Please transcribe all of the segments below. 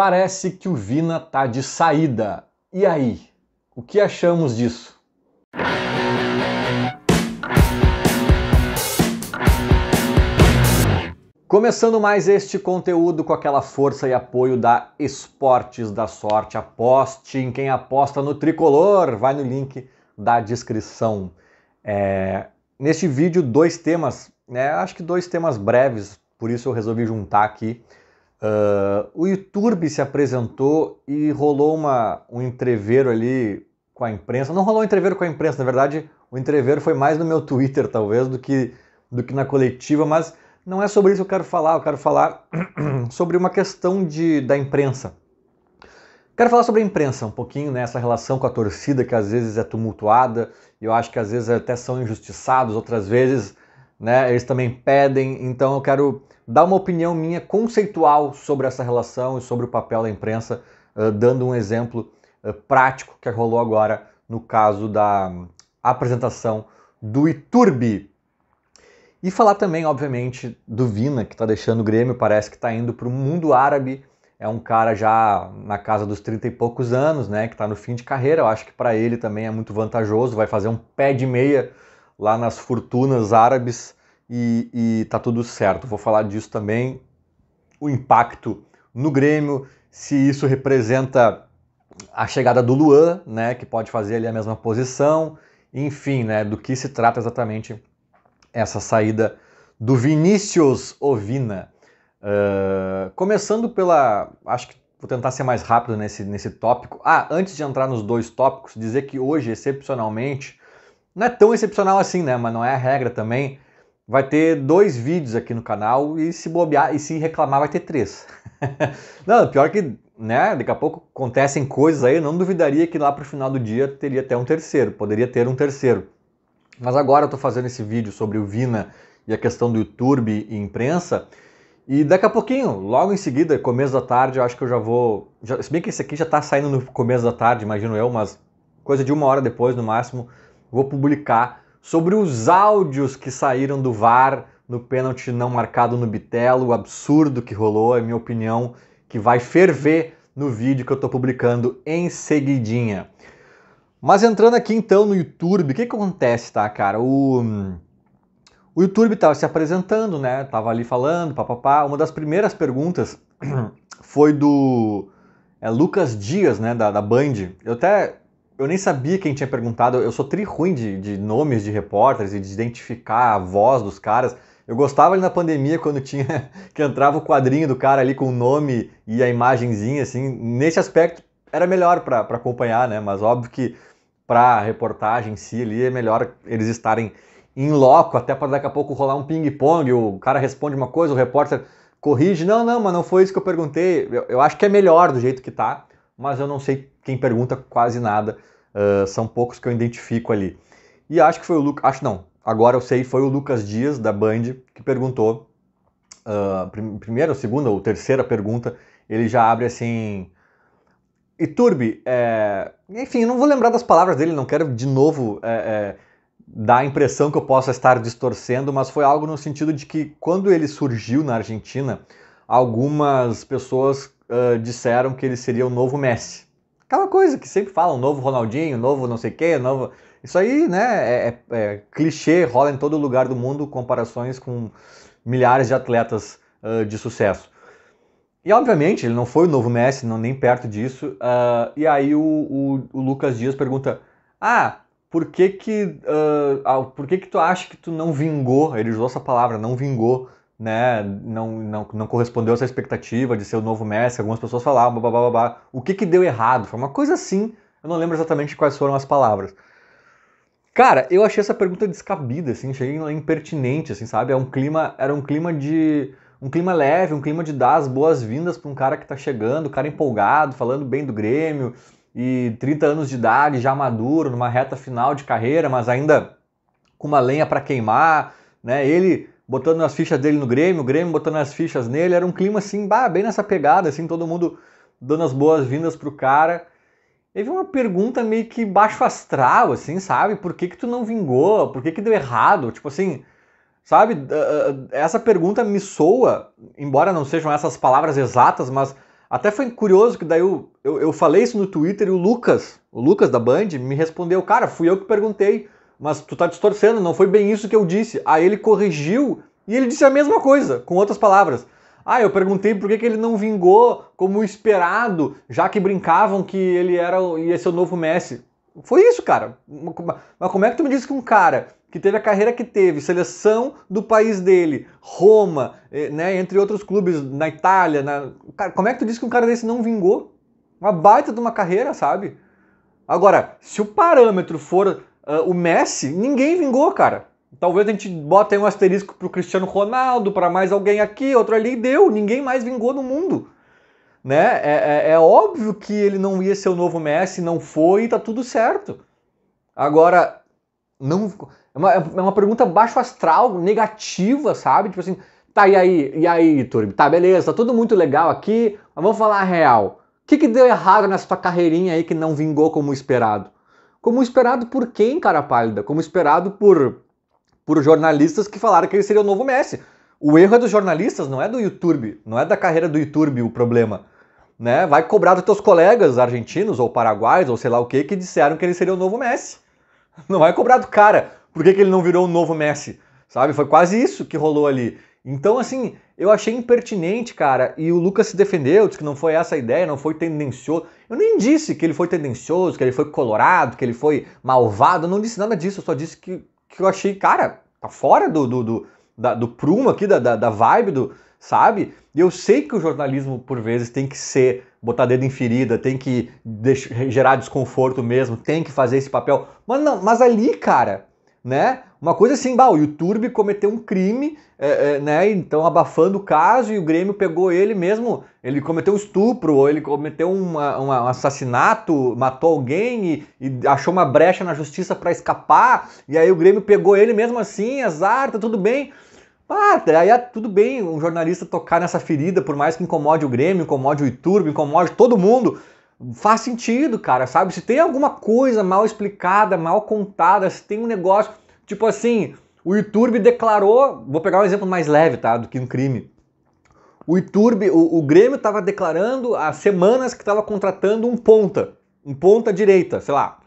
Parece que o Vina tá de saída. E aí? O que achamos disso? Começando mais este conteúdo com aquela força e apoio da Esportes da Sorte. Aposte em quem aposta no tricolor. Vai no link da descrição. É... Neste vídeo, dois temas, né? acho que dois temas breves, por isso eu resolvi juntar aqui. Uh, o YouTube se apresentou e rolou uma, um entreveiro ali com a imprensa. Não rolou um entreveiro com a imprensa, na verdade, o entreveiro foi mais no meu Twitter, talvez, do que, do que na coletiva, mas não é sobre isso que eu quero falar. Eu quero falar sobre uma questão de, da imprensa. Quero falar sobre a imprensa um pouquinho, né? Essa relação com a torcida que às vezes é tumultuada, e eu acho que às vezes até são injustiçados, outras vezes, né? Eles também pedem, então eu quero dar uma opinião minha conceitual sobre essa relação e sobre o papel da imprensa, eh, dando um exemplo eh, prático que rolou agora no caso da hum, apresentação do Iturbi. E falar também, obviamente, do Vina, que está deixando o Grêmio, parece que está indo para o mundo árabe. É um cara já na casa dos 30 e poucos anos, né? Que está no fim de carreira. Eu acho que para ele também é muito vantajoso. Vai fazer um pé de meia lá nas fortunas árabes e, e tá tudo certo. Vou falar disso também, o impacto no Grêmio, se isso representa a chegada do Luan, né, que pode fazer ali a mesma posição, enfim, né, do que se trata exatamente essa saída do Vinícius Ovina. Uh, começando pela, acho que vou tentar ser mais rápido nesse, nesse tópico. Ah, antes de entrar nos dois tópicos, dizer que hoje, excepcionalmente, não é tão excepcional assim, né, mas não é a regra também, Vai ter dois vídeos aqui no canal e se bobear e se reclamar vai ter três. não, pior que, né, daqui a pouco acontecem coisas aí, eu não duvidaria que lá pro final do dia teria até um terceiro, poderia ter um terceiro. Mas agora eu tô fazendo esse vídeo sobre o Vina e a questão do YouTube e imprensa, e daqui a pouquinho, logo em seguida, começo da tarde, eu acho que eu já vou. Já, se bem que esse aqui já está saindo no começo da tarde, imagino eu, mas coisa de uma hora depois, no máximo, vou publicar sobre os áudios que saíram do VAR no pênalti não marcado no Bitelo, o absurdo que rolou, é minha opinião, que vai ferver no vídeo que eu estou publicando em seguidinha. Mas entrando aqui então no YouTube, o que, que acontece, tá, cara? O, o YouTube estava se apresentando, né? Tava ali falando, papapá. Uma das primeiras perguntas foi do é, Lucas Dias, né, da, da Band. Eu até eu nem sabia quem tinha perguntado. Eu sou tri ruim de, de nomes de repórteres e de identificar a voz dos caras. Eu gostava ali na pandemia quando tinha que entrava o quadrinho do cara ali com o nome e a imagenzinha, assim. Nesse aspecto era melhor para acompanhar, né? Mas óbvio que para reportagem em si ali é melhor eles estarem em loco, até para daqui a pouco rolar um ping-pong, o cara responde uma coisa, o repórter corrige, não, não, mas não foi isso que eu perguntei. Eu, eu acho que é melhor do jeito que tá mas eu não sei quem pergunta quase nada. Uh, são poucos que eu identifico ali. E acho que foi o Lucas. Acho não. Agora eu sei, foi o Lucas Dias, da Band, que perguntou. Uh, prim primeira, segunda ou terceira pergunta, ele já abre assim. E Turbi, é... enfim, eu não vou lembrar das palavras dele, não quero de novo é, é, dar a impressão que eu possa estar distorcendo, mas foi algo no sentido de que quando ele surgiu na Argentina, algumas pessoas uh, disseram que ele seria o novo Messi. Aquela coisa que sempre falam, novo Ronaldinho, novo não sei o quê, novo... Isso aí, né, é, é, é, clichê, rola em todo lugar do mundo, comparações com milhares de atletas uh, de sucesso. E obviamente ele não foi o novo Messi, não, nem perto disso. Uh, e aí o, o, o, Lucas Dias pergunta: Ah, por que que, uh, por que que tu acha que tu não vingou? Ele usou essa palavra, não vingou né, não, não, não correspondeu a essa expectativa de ser o novo mestre algumas pessoas falavam, blá, blá, blá, blá. o que que deu errado, foi uma coisa assim, eu não lembro exatamente quais foram as palavras. Cara, eu achei essa pergunta descabida, assim, achei impertinente, assim, sabe, era é um clima, era um clima de, um clima leve, um clima de dar as boas-vindas para um cara que está chegando, um cara empolgado, falando bem do Grêmio, e 30 anos de idade, já maduro, numa reta final de carreira, mas ainda com uma lenha para queimar, né, ele botando as fichas dele no Grêmio, o Grêmio botando as fichas nele, era um clima assim, bah, bem nessa pegada, assim, todo mundo dando as boas-vindas pro cara. Teve uma pergunta meio que baixo astral, assim, sabe? Por que que tu não vingou? Por que que deu errado? Tipo assim, sabe? Ah, ah, ah, essa pergunta me soa, embora não sejam essas palavras exatas, mas até foi curioso que daí eu, eu, eu falei isso no Twitter e o Lucas, o Lucas da Band, me respondeu, cara, fui eu que perguntei mas tu tá distorcendo, não foi bem isso que eu disse. Aí ele corrigiu e ele disse a mesma coisa, com outras palavras. Ah, eu perguntei por que, que ele não vingou como esperado, já que brincavam que ele era ia ser o novo Messi. Foi isso, cara. Mas como é que tu me diz que um cara que teve a carreira que teve, seleção do país dele, Roma, eh, né, entre outros clubes na Itália, na... Cara, como é que tu diz que um cara desse não vingou? Uma baita de uma carreira, sabe? Agora, se o parâmetro for Uh, o Messi, ninguém vingou, cara. Talvez a gente bota aí um asterisco pro Cristiano Ronaldo, para mais alguém aqui, outro ali, e deu. Ninguém mais vingou no mundo. Né? É, é, é, óbvio que ele não ia ser o novo Messi, não foi, e tá tudo certo. Agora, não. É uma, é uma pergunta baixo astral, negativa, sabe? Tipo assim, tá, e aí, e aí, Turbi? Tá, beleza, tá tudo muito legal aqui, mas vamos falar a real. O que, que deu errado nessa tua carreirinha aí que não vingou como esperado? como esperado por quem, cara pálida? Como esperado por, por jornalistas que falaram que ele seria o novo Messi. O erro é dos jornalistas, não é do YouTube, não é da carreira do YouTube o problema. Né? Vai cobrar dos teus colegas argentinos ou paraguaios ou sei lá o que que disseram que ele seria o novo Messi. Não vai cobrar do cara. Por que, que ele não virou o novo Messi? Sabe? Foi quase isso que rolou ali. Então, assim, eu achei impertinente, cara, e o Lucas se defendeu, disse que não foi essa a ideia, não foi tendencioso. Eu nem disse que ele foi tendencioso, que ele foi colorado, que ele foi malvado, eu não disse nada disso, eu só disse que, que eu achei, cara, tá fora do, do, do, da, do prumo aqui, da, da, da vibe, do, sabe? E eu sei que o jornalismo, por vezes, tem que ser botar dedo em ferida, tem que deixar, gerar desconforto mesmo, tem que fazer esse papel. Mas, não, mas ali, cara, né? Uma coisa assim, bah, o YouTube cometeu um crime, é, é, né? Então abafando o caso e o Grêmio pegou ele mesmo. Ele cometeu um estupro, ou ele cometeu uma, uma, um assassinato, matou alguém e, e, achou uma brecha na justiça para escapar. E aí o Grêmio pegou ele mesmo assim, azar, tá tudo bem. Ah, aí é tudo bem um jornalista tocar nessa ferida, por mais que incomode o Grêmio, incomode o YouTube, incomode todo mundo faz sentido, cara, sabe? Se tem alguma coisa mal explicada, mal contada, se tem um negócio. Tipo assim, o YouTube declarou, vou pegar um exemplo mais leve, tá, do que um crime. O YouTube, o, o Grêmio estava declarando há semanas que estava contratando um ponta, um ponta direita, sei lá.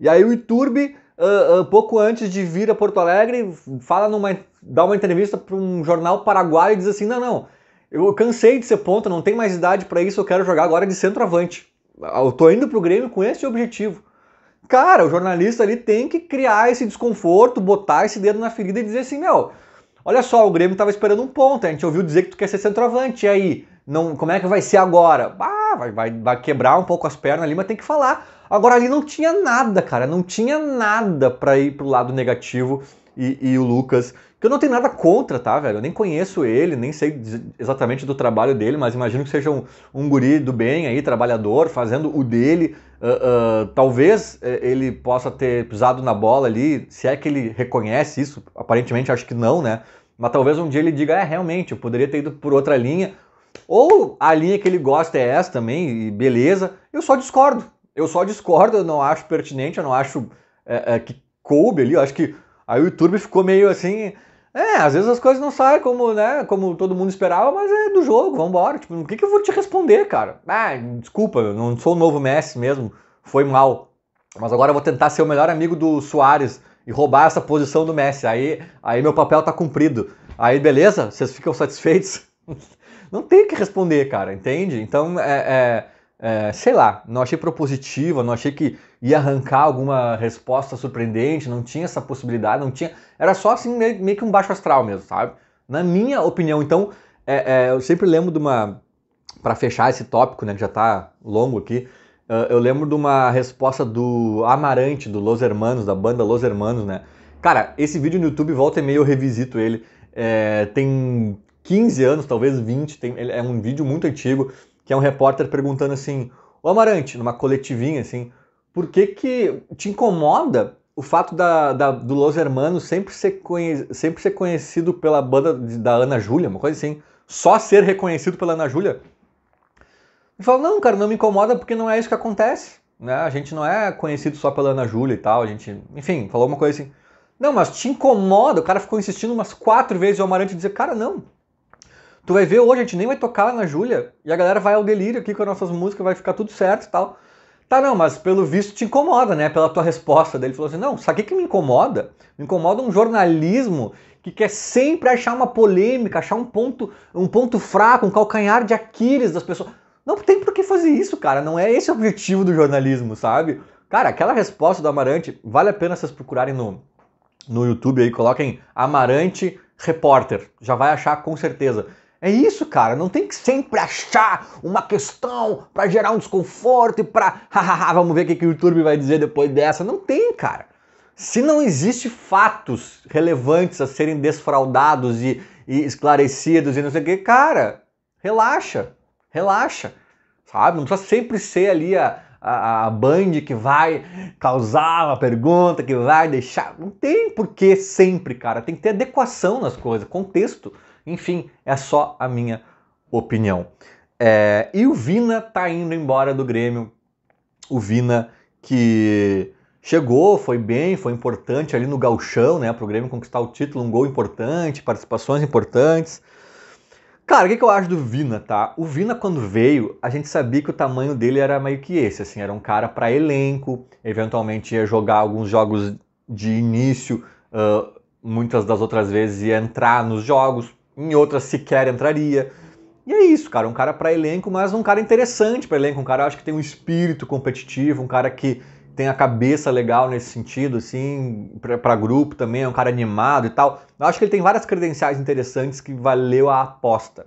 E aí o YouTube Uh, ah, uh, ah, pouco antes de vir a Porto Alegre, fala numa, dá uma entrevista para um jornal paraguaio e diz assim: não, não, eu cansei de ser ponta, não tem mais idade para isso, eu quero jogar agora de centroavante. Eu tô indo pro Grêmio com esse objetivo cara, o jornalista ali tem que criar esse desconforto, botar esse dedo na ferida e dizer assim, meu, olha só, o Grêmio estava esperando um ponto, a gente ouviu dizer que tu quer ser centroavante, e aí, não, como é que vai ser agora? Ah, vai, vai, vai quebrar um pouco as pernas ali, mas tem que falar. Agora ali não tinha nada, cara, não tinha nada para ir pro lado negativo e, e, o Lucas, que eu não tenho nada contra, tá, velho? Eu nem conheço ele, nem sei exatamente do trabalho dele, mas imagino que seja um, um guri do bem aí, trabalhador, fazendo o dele. Uh, uh, talvez eh, ele possa ter pisado na bola ali, se é que ele reconhece isso, aparentemente acho que não, né? Mas talvez um dia ele diga, é, realmente, eu poderia ter ido por outra linha, ou a linha que ele gosta é essa também, e beleza. Eu só discordo. Eu só discordo, eu não acho pertinente, eu não acho é, é, que coube ali. Eu acho que Aí o YouTube ficou meio assim. É, às vezes as coisas não saem como, né, como todo mundo esperava, mas é do jogo, vambora. Tipo, o que, que eu vou te responder, cara? Ah, desculpa, eu não sou o novo Messi mesmo, foi mal. Mas agora eu vou tentar ser o melhor amigo do Soares e roubar essa posição do Messi. Aí, aí meu papel tá cumprido. Aí, beleza? Vocês ficam satisfeitos? não tem o que responder, cara, entende? Então, é, é, é, sei lá, não achei propositiva, não achei que, ia arrancar alguma resposta surpreendente, não tinha essa possibilidade, não tinha. Era só assim, meio, meio que um baixo astral mesmo, sabe? Na minha opinião, então, é, é, eu sempre lembro de uma. Para fechar esse tópico, né, que já tá longo aqui, eu lembro de uma resposta do Amarante, do Los Hermanos, da banda Los Hermanos, né? Cara, esse vídeo no YouTube, volta e meia eu revisito ele. É, tem 15 anos, talvez 20, tem, é um vídeo muito antigo, que é um repórter perguntando assim, o Amarante, numa coletivinha assim, por que, que te incomoda o fato da, da, do Los Hermanos sempre ser, conhe, sempre ser conhecido pela banda de, da Ana Júlia, uma coisa assim, só ser reconhecido pela Ana Júlia? E fala, não, cara, não me incomoda porque não é isso que acontece. Né? A gente não é conhecido só pela Ana Júlia e tal, a gente, enfim, falou uma coisa assim. Não, mas te incomoda, o cara ficou insistindo umas quatro vezes o Amarante dizer, cara, não. Tu vai ver hoje, a gente nem vai tocar a Ana Júlia e a galera vai ao delírio aqui com as nossas músicas, vai ficar tudo certo e tal. Tá, não, mas pelo visto te incomoda, né? Pela tua resposta dele. falou assim: não, sabe o que me incomoda? Me incomoda um jornalismo que quer sempre achar uma polêmica, achar um ponto, um ponto fraco, um calcanhar de Aquiles das pessoas. Não tem por que fazer isso, cara. Não é esse o objetivo do jornalismo, sabe? Cara, aquela resposta do Amarante, vale a pena vocês procurarem no, no YouTube aí, coloquem Amarante Repórter. Já vai achar com certeza. É isso, cara. Não tem que sempre achar uma questão para gerar um desconforto e para, hahaha, vamos ver o que, que o YouTube vai dizer depois dessa. Não tem, cara. Se não existe fatos relevantes a serem desfraudados e, e esclarecidos e não sei o que, cara, relaxa, relaxa, sabe? Não precisa sempre ser ali a, a, a band que vai causar uma pergunta, que vai deixar. Não tem por que sempre, cara. Tem que ter adequação nas coisas, contexto. Enfim, é só a minha opinião. É, e o Vina tá indo embora do Grêmio. O Vina que chegou, foi bem, foi importante ali no galchão, né, pro Grêmio conquistar o título, um gol importante, participações importantes. Cara, o que, que, eu acho do Vina, tá? O Vina, quando veio, a gente sabia que o tamanho dele era meio que esse, assim, era um cara para elenco, eventualmente ia jogar alguns jogos de início, uh, muitas das outras vezes ia entrar nos jogos, em outras sequer entraria. E é isso, cara, um cara para elenco, mas um cara interessante para elenco, um cara acho que tem um espírito competitivo, um cara que tem a cabeça legal nesse sentido, assim, para grupo também, é um cara animado e tal. Eu acho que ele tem várias credenciais interessantes que valeu a aposta.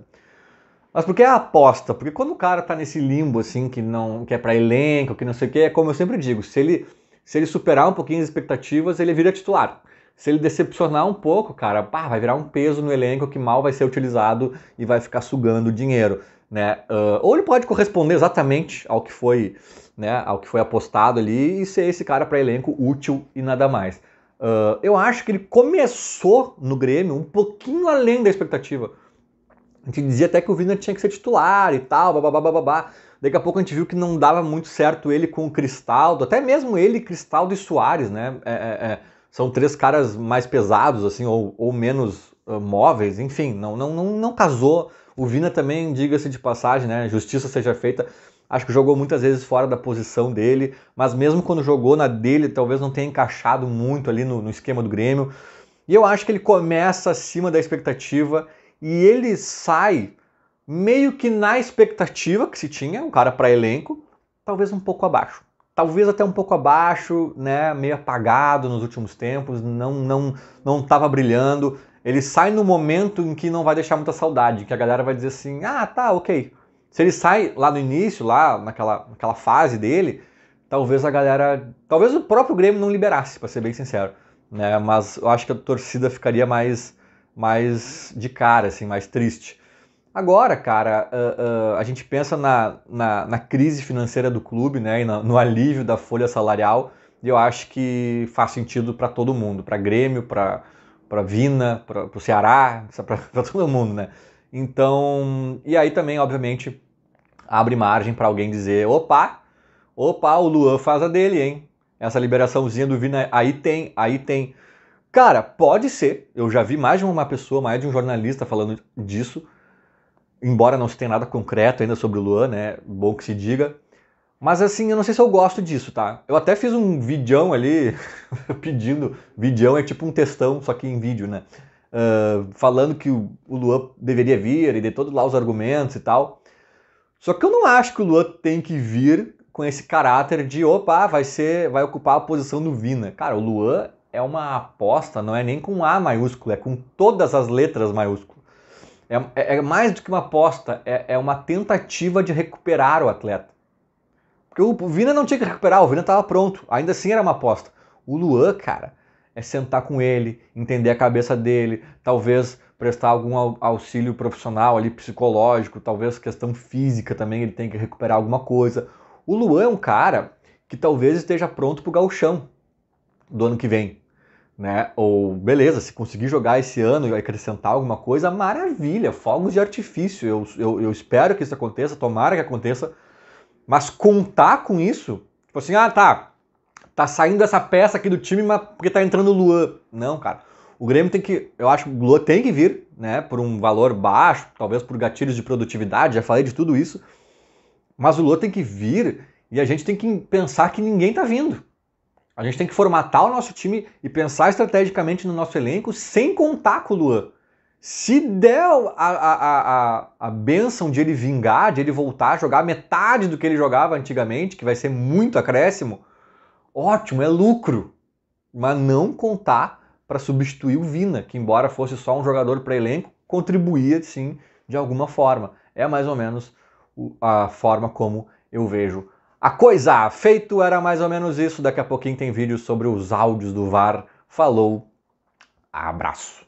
Mas por que a aposta? Porque quando o cara tá nesse limbo, assim, que não que é para elenco, que não sei o quê, é como eu sempre digo, se ele, se ele superar um pouquinho as expectativas, ele vira titular se ele decepcionar um pouco, cara, pá, vai virar um peso no elenco que mal vai ser utilizado e vai ficar sugando dinheiro. Né? Uh, ou ele pode corresponder exatamente ao que foi, né, ao que foi apostado ali e ser esse cara para elenco útil e nada mais. Uh, eu acho que ele começou no Grêmio um pouquinho além da expectativa. A gente dizia até que o Vina tinha que ser titular e tal, babá, babá. Daqui a pouco a gente viu que não dava muito certo ele com o Cristaldo, até mesmo ele, Cristaldo e Soares, né? É, é, é são três caras mais pesados, assim, ou, ou menos uh, móveis, enfim, não, não, não, não casou. O Vina também, diga-se de passagem, né? Justiça seja feita. Acho que jogou muitas vezes fora da posição dele, mas mesmo quando jogou na dele, talvez não tenha encaixado muito ali no, no esquema do Grêmio. E eu acho que ele começa acima da expectativa e ele sai meio que na expectativa que se tinha, um cara para elenco, talvez um pouco abaixo talvez até um pouco abaixo, né, meio apagado nos últimos tempos, não não não estava brilhando. Ele sai no momento em que não vai deixar muita saudade, que a galera vai dizer assim: "Ah, tá, OK". Se ele sai lá no início, lá naquela, naquela fase dele, talvez a galera, talvez o próprio Grêmio não liberasse, para ser bem sincero, né? Mas eu acho que a torcida ficaria mais mais de cara assim, mais triste. Agora, cara, uh, uh, a gente pensa na, na, na, crise financeira do clube, né, e no, no alívio da folha salarial, e eu acho que faz sentido para todo mundo, para Grêmio, para Vina, para o Ceará, para todo mundo, né? Então, e aí também, obviamente, abre margem para alguém dizer, opa, opa, o Luan faz a dele, hein? Essa liberaçãozinha do Vina, aí tem, aí tem. Cara, pode ser, eu já vi mais de uma pessoa, mais de um jornalista falando disso, embora não se tenha nada concreto ainda sobre o Luan, né? Bom que se diga. Mas assim, eu não sei se eu gosto disso, tá? Eu até fiz um vidão ali pedindo. vidão é tipo um textão, só que em vídeo, né? Uh, falando que o, o Luan deveria vir e de todos lá os argumentos e tal. Só que eu não acho que o Luan tem que vir com esse caráter de opa, vai ser, vai ocupar a posição do Vina. Cara, o Luan é uma aposta, não é nem com A maiúsculo, é com todas as letras maiúsculas. É, é, é, mais do que uma aposta, é, é uma tentativa de recuperar o atleta. Porque o Vina não tinha que recuperar, o Vina estava pronto. Ainda assim era uma aposta. O Luan, cara, é sentar com ele, entender a cabeça dele, talvez prestar algum auxílio profissional ali, psicológico, talvez questão física também, ele tem que recuperar alguma coisa. O Luan é um cara que talvez esteja pronto para o gauchão do ano que vem né? Ou beleza, se conseguir jogar esse ano e acrescentar alguma coisa, maravilha, fogos de artifício. Eu, eu, eu, espero que isso aconteça, tomara que aconteça. Mas contar com isso, tipo assim, ah tá, tá saindo essa peça aqui do time, mas porque tá entrando o Luan. Não, cara. O Grêmio tem que, eu acho que o Luan tem que vir, né? Por um valor baixo, talvez por gatilhos de produtividade, já falei de tudo isso. Mas o Luan tem que vir e a gente tem que pensar que ninguém tá vindo. A gente tem que formatar o nosso time e pensar estrategicamente no nosso elenco sem contar com o Luan. Se der a, a, a, a benção de ele vingar, de ele voltar a jogar metade do que ele jogava antigamente, que vai ser muito acréscimo, ótimo, é lucro. Mas não contar para substituir o Vina, que embora fosse só um jogador para elenco, contribuía sim de alguma forma. É mais ou menos a forma como eu vejo a coisa feito era mais ou menos isso. Daqui a pouquinho tem vídeo sobre os áudios do VAR. Falou, abraço.